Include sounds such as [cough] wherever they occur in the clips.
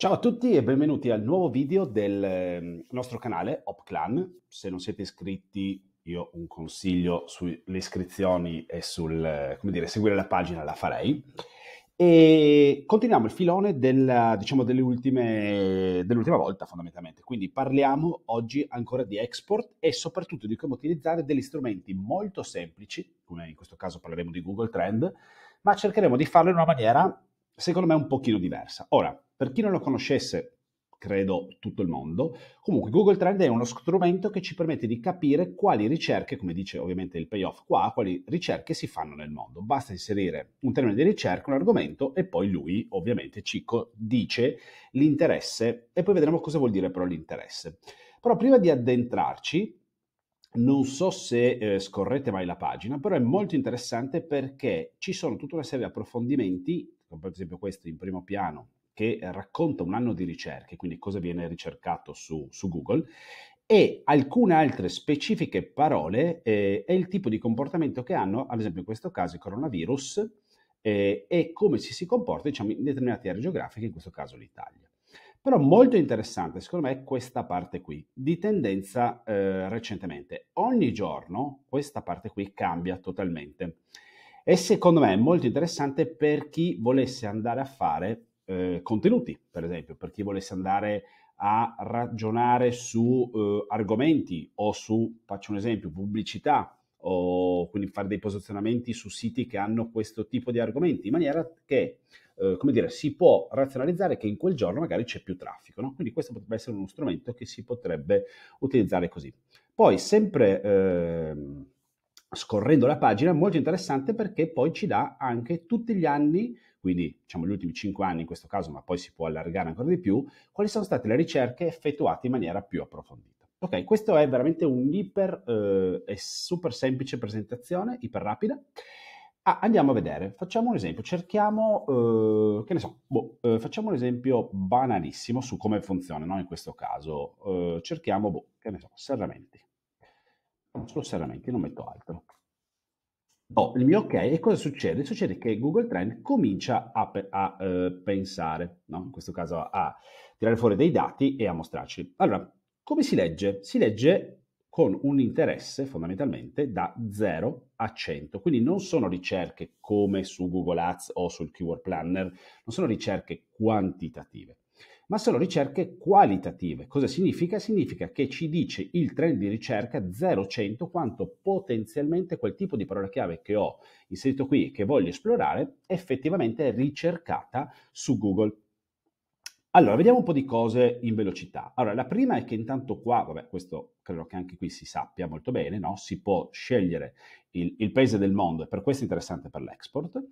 Ciao a tutti e benvenuti al nuovo video del ehm, nostro canale OpClan. Se non siete iscritti, io un consiglio sulle iscrizioni e sul come dire, seguire la pagina la farei. E continuiamo il filone della, diciamo, ultime, dell'ultima volta fondamentalmente, quindi parliamo oggi ancora di export e soprattutto di come utilizzare degli strumenti molto semplici, come in questo caso parleremo di Google Trend, ma cercheremo di farlo in una maniera secondo me un pochino diversa. Ora, per chi non lo conoscesse, credo tutto il mondo. Comunque Google Trend è uno strumento che ci permette di capire quali ricerche, come dice ovviamente il payoff qua, quali ricerche si fanno nel mondo. Basta inserire un termine di ricerca, un argomento e poi lui ovviamente ci dice l'interesse e poi vedremo cosa vuol dire però l'interesse. Però prima di addentrarci, non so se eh, scorrete mai la pagina, però è molto interessante perché ci sono tutta una serie di approfondimenti, come per esempio questo in primo piano che racconta un anno di ricerche, quindi cosa viene ricercato su, su Google, e alcune altre specifiche parole eh, e il tipo di comportamento che hanno, ad esempio in questo caso il coronavirus, eh, e come ci si comporta diciamo, in determinate aree geografiche, in questo caso l'Italia. Però molto interessante, secondo me, questa parte qui, di tendenza eh, recentemente. Ogni giorno questa parte qui cambia totalmente. E secondo me è molto interessante per chi volesse andare a fare eh, contenuti, per esempio, per chi volesse andare a ragionare su eh, argomenti o su, faccio un esempio, pubblicità o quindi fare dei posizionamenti su siti che hanno questo tipo di argomenti, in maniera che, eh, come dire, si può razionalizzare che in quel giorno magari c'è più traffico, no? quindi questo potrebbe essere uno strumento che si potrebbe utilizzare così. Poi, sempre... Ehm, scorrendo la pagina, molto interessante perché poi ci dà anche tutti gli anni, quindi diciamo gli ultimi 5 anni in questo caso, ma poi si può allargare ancora di più, quali sono state le ricerche effettuate in maniera più approfondita. Ok, questo è veramente un'iper eh, e super semplice presentazione, iper rapida. Ah, andiamo a vedere, facciamo un esempio, cerchiamo, eh, che ne so, boh, eh, facciamo un esempio banalissimo su come funziona, no? in questo caso, eh, cerchiamo, boh, che ne so, serramenti solo seriamente, non metto altro. Do oh, il mio ok e cosa succede? Succede che Google Trend comincia a, a eh, pensare, no? in questo caso a tirare fuori dei dati e a mostrarci. Allora, come si legge? Si legge con un interesse fondamentalmente da 0 a 100, quindi non sono ricerche come su Google Ads o sul Keyword Planner, non sono ricerche quantitative, ma sono ricerche qualitative. Cosa significa? Significa che ci dice il trend di ricerca 0-100 quanto potenzialmente quel tipo di parola chiave che ho inserito qui e che voglio esplorare effettivamente è ricercata su Google. Allora, vediamo un po' di cose in velocità. Allora, la prima è che intanto qua, vabbè, questo credo che anche qui si sappia molto bene, no? Si può scegliere il, il paese del mondo e per questo è interessante per l'export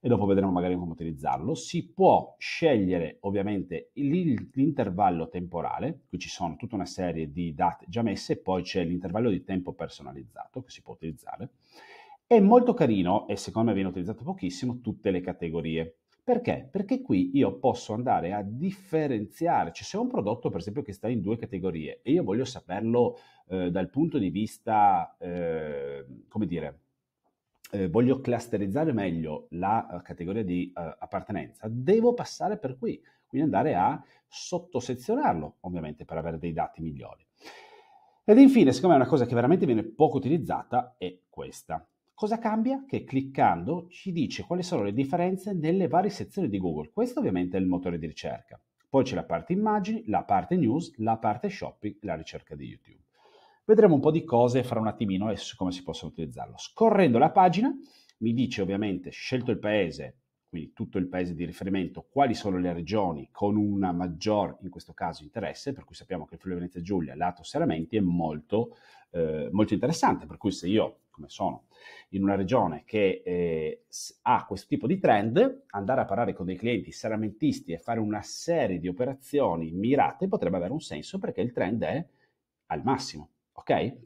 e dopo vedremo magari come utilizzarlo. Si può scegliere ovviamente l'intervallo temporale, qui ci sono tutta una serie di date già messe, poi c'è l'intervallo di tempo personalizzato che si può utilizzare. È molto carino e secondo me viene utilizzato pochissimo tutte le categorie. Perché? Perché qui io posso andare a differenziare, cioè se ho un prodotto per esempio che sta in due categorie e io voglio saperlo eh, dal punto di vista, eh, come dire, eh, voglio clusterizzare meglio la uh, categoria di uh, appartenenza, devo passare per qui, quindi andare a sottosezionarlo, ovviamente, per avere dei dati migliori. Ed infine, secondo me, una cosa che veramente viene poco utilizzata è questa. Cosa cambia? Che cliccando ci dice quali sono le differenze nelle varie sezioni di Google. Questo ovviamente è il motore di ricerca. Poi c'è la parte immagini, la parte news, la parte shopping e la ricerca di YouTube. Vedremo un po' di cose fra un attimino e come si possono utilizzarlo. Scorrendo la pagina mi dice ovviamente scelto il paese, quindi tutto il paese di riferimento, quali sono le regioni con una maggior, in questo caso, interesse, per cui sappiamo che il Friuli Venezia Giulia, lato Serramenti, è molto, eh, molto, interessante, per cui se io, come sono, in una regione che eh, ha questo tipo di trend, andare a parlare con dei clienti serramentisti e fare una serie di operazioni mirate potrebbe avere un senso perché il trend è al massimo ok?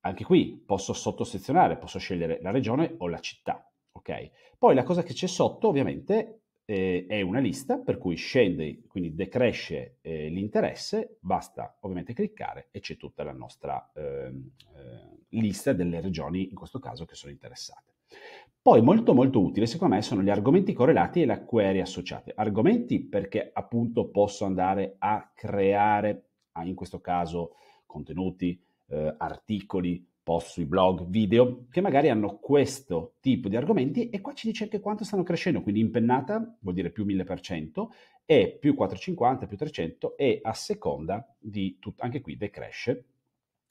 Anche qui posso sottosezionare, posso scegliere la regione o la città, ok? Poi la cosa che c'è sotto ovviamente eh, è una lista per cui scende, quindi decresce eh, l'interesse, basta ovviamente cliccare e c'è tutta la nostra ehm, eh, lista delle regioni, in questo caso, che sono interessate. Poi molto molto utile secondo me sono gli argomenti correlati e la query associate. Argomenti perché appunto posso andare a creare, in questo caso, contenuti, eh, articoli, post sui blog, video, che magari hanno questo tipo di argomenti e qua ci dice anche quanto stanno crescendo, quindi impennata vuol dire più 1000% e più 450, più 300 e a seconda di tutto, anche qui decresce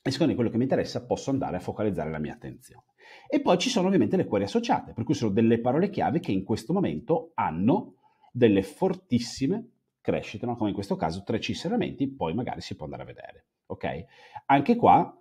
e secondo quello che mi interessa posso andare a focalizzare la mia attenzione. E poi ci sono ovviamente le query associate, per cui sono delle parole chiave che in questo momento hanno delle fortissime crescite, no? come in questo caso tre c poi magari si può andare a vedere. Ok? Anche qua,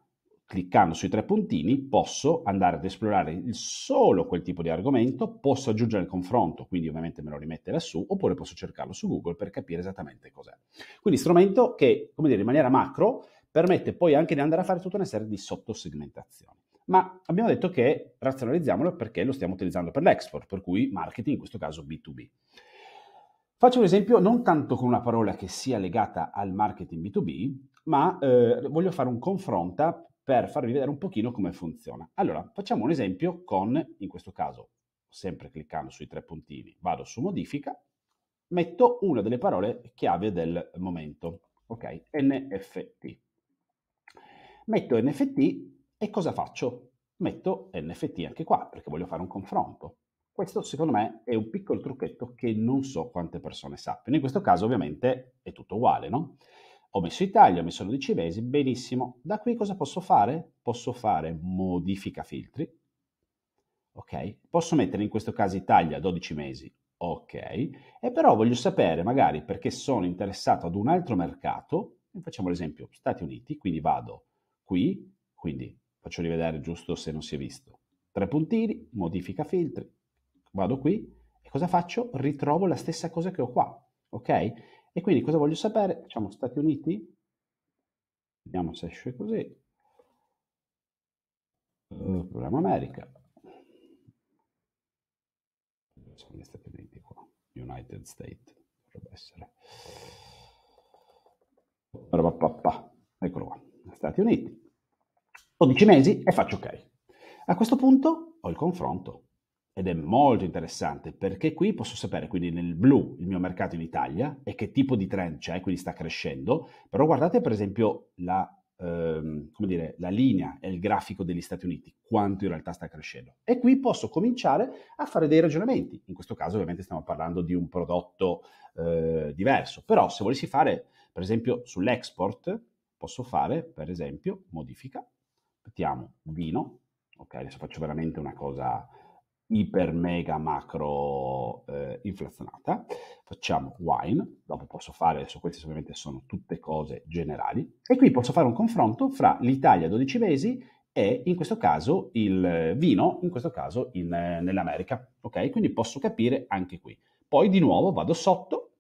cliccando sui tre puntini, posso andare ad esplorare solo quel tipo di argomento, posso aggiungere il confronto, quindi ovviamente me lo rimette lassù, oppure posso cercarlo su Google per capire esattamente cos'è. Quindi strumento che, come dire, in maniera macro permette poi anche di andare a fare tutta una serie di sottosegmentazioni. Ma abbiamo detto che razionalizziamolo perché lo stiamo utilizzando per l'export, per cui marketing, in questo caso B2B. Faccio un esempio non tanto con una parola che sia legata al marketing B2B, ma eh, voglio fare un confronto per farvi vedere un pochino come funziona. Allora, facciamo un esempio con, in questo caso, sempre cliccando sui tre puntini, vado su modifica, metto una delle parole chiave del momento, ok? NFT. Metto NFT e cosa faccio? Metto NFT anche qua perché voglio fare un confronto. Questo secondo me è un piccolo trucchetto che non so quante persone sappiano. In questo caso ovviamente è tutto uguale, no? Ho messo Italia, ho messo 12 mesi, benissimo. Da qui cosa posso fare? Posso fare modifica filtri, ok? Posso mettere in questo caso Italia 12 mesi, ok? E però voglio sapere magari perché sono interessato ad un altro mercato, facciamo l'esempio Stati Uniti, quindi vado qui, quindi faccio rivedere giusto se non si è visto. Tre puntini, modifica filtri, vado qui e cosa faccio? Ritrovo la stessa cosa che ho qua, ok? E quindi cosa voglio sapere? Diciamo Stati Uniti, vediamo se esce così, uh, eh, programma America, sono gli Stati Uniti qua, United States dovrebbe essere, eccolo qua, Stati Uniti, 12 mesi e faccio ok. A questo punto ho il confronto ed è molto interessante perché qui posso sapere quindi nel blu il mio mercato in Italia e che tipo di trend c'è, quindi sta crescendo, però guardate per esempio la, ehm, dire, la linea e il grafico degli Stati Uniti, quanto in realtà sta crescendo. E qui posso cominciare a fare dei ragionamenti, in questo caso ovviamente stiamo parlando di un prodotto eh, diverso, però se volessi fare per esempio sull'export posso fare per esempio modifica, mettiamo vino, ok adesso faccio veramente una cosa iper mega macro eh, inflazionata. Facciamo wine, dopo posso fare, su queste ovviamente sono tutte cose generali, e qui posso fare un confronto fra l'Italia 12 mesi e in questo caso il vino, in questo caso in, nell'America, ok? Quindi posso capire anche qui. Poi di nuovo vado sotto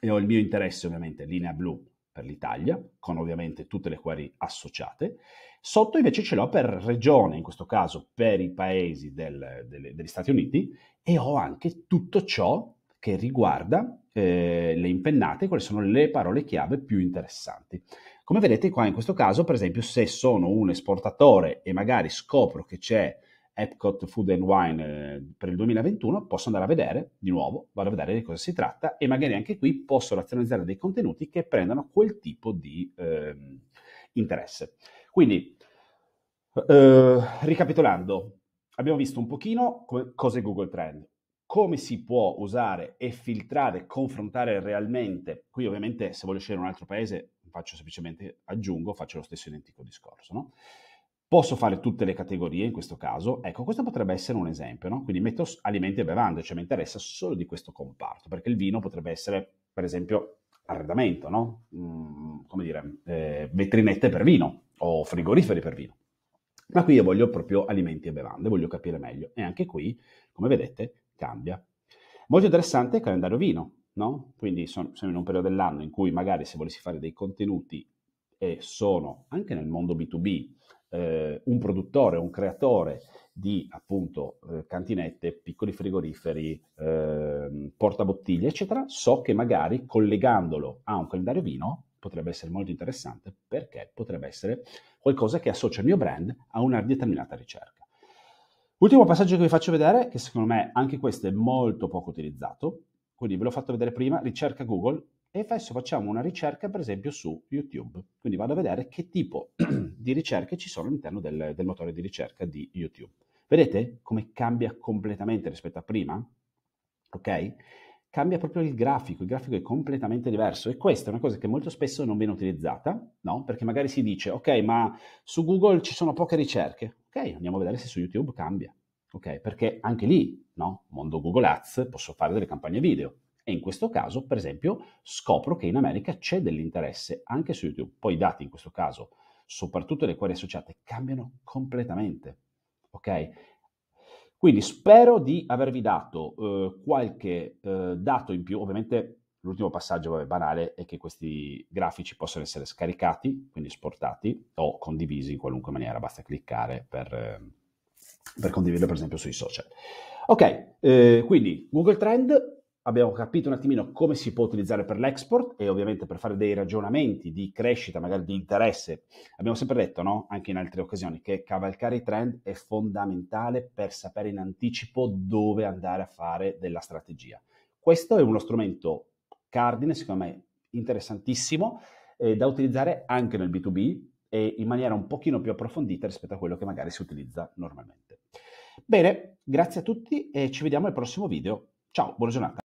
e ho il mio interesse ovviamente linea blu per l'Italia, con ovviamente tutte le query associate. Sotto invece ce l'ho per regione, in questo caso per i paesi del, delle, degli Stati Uniti, e ho anche tutto ciò che riguarda eh, le impennate, quali sono le parole chiave più interessanti. Come vedete qua in questo caso, per esempio, se sono un esportatore e magari scopro che c'è Epcot Food and Wine eh, per il 2021, posso andare a vedere di nuovo, vado a vedere di cosa si tratta e magari anche qui posso razionalizzare dei contenuti che prendano quel tipo di eh, interesse. Quindi, eh, ricapitolando, abbiamo visto un pochino co- è Google Trend, come si può usare e filtrare, confrontare realmente. Qui ovviamente se voglio scegliere un altro paese faccio semplicemente, aggiungo, faccio lo stesso identico discorso, no? Posso fare tutte le categorie in questo caso? Ecco, questo potrebbe essere un esempio, no? Quindi metto alimenti e bevande, cioè mi interessa solo di questo comparto, perché il vino potrebbe essere, per esempio, arredamento, no? Mm, come dire, eh, vetrinette per vino o frigoriferi per vino. Ma qui io voglio proprio alimenti e bevande, voglio capire meglio. E anche qui, come vedete, cambia. Molto interessante il calendario vino, no? Quindi sono, siamo in un periodo dell'anno in cui magari se volessi fare dei contenuti e sono anche nel mondo B2B eh, un produttore, un creatore di appunto eh, cantinette, piccoli frigoriferi, eh, portabottiglie, eccetera, so che magari collegandolo a un calendario vino potrebbe essere molto interessante perché potrebbe essere qualcosa che associa il mio brand a una determinata ricerca. Ultimo passaggio che vi faccio vedere, che secondo me anche questo è molto poco utilizzato, quindi ve l'ho fatto vedere prima, ricerca Google, e adesso facciamo una ricerca per esempio su YouTube. Quindi vado a vedere che tipo [clears throat] di ricerche ci sono all'interno del, del motore di ricerca di YouTube. Vedete come cambia completamente rispetto a prima? Ok? Cambia proprio il grafico, il grafico è completamente diverso e questa è una cosa che molto spesso non viene utilizzata, no? Perché magari si dice, ok, ma su Google ci sono poche ricerche. Ok, andiamo a vedere se su YouTube cambia. Ok, perché anche lì, no? Mondo Google Ads, posso fare delle campagne video e in questo caso, per esempio, scopro che in America c'è dell'interesse anche su YouTube. Poi i dati in questo caso, soprattutto le query associate, cambiano completamente. Ok? Quindi spero di avervi dato eh, qualche eh, dato in più. Ovviamente l'ultimo passaggio vabbè, banale è che questi grafici possono essere scaricati, quindi esportati o condivisi in qualunque maniera. Basta cliccare per, eh, per condividerlo, per esempio, sui social. Ok, eh, quindi Google Trend abbiamo capito un attimino come si può utilizzare per l'export e ovviamente per fare dei ragionamenti di crescita, magari di interesse. Abbiamo sempre detto, no? anche in altre occasioni, che cavalcare i trend è fondamentale per sapere in anticipo dove andare a fare della strategia. Questo è uno strumento cardine, secondo me, interessantissimo eh, da utilizzare anche nel B2B e in maniera un pochino più approfondita rispetto a quello che magari si utilizza normalmente. Bene, grazie a tutti e ci vediamo al prossimo video. Ciao, buona giornata.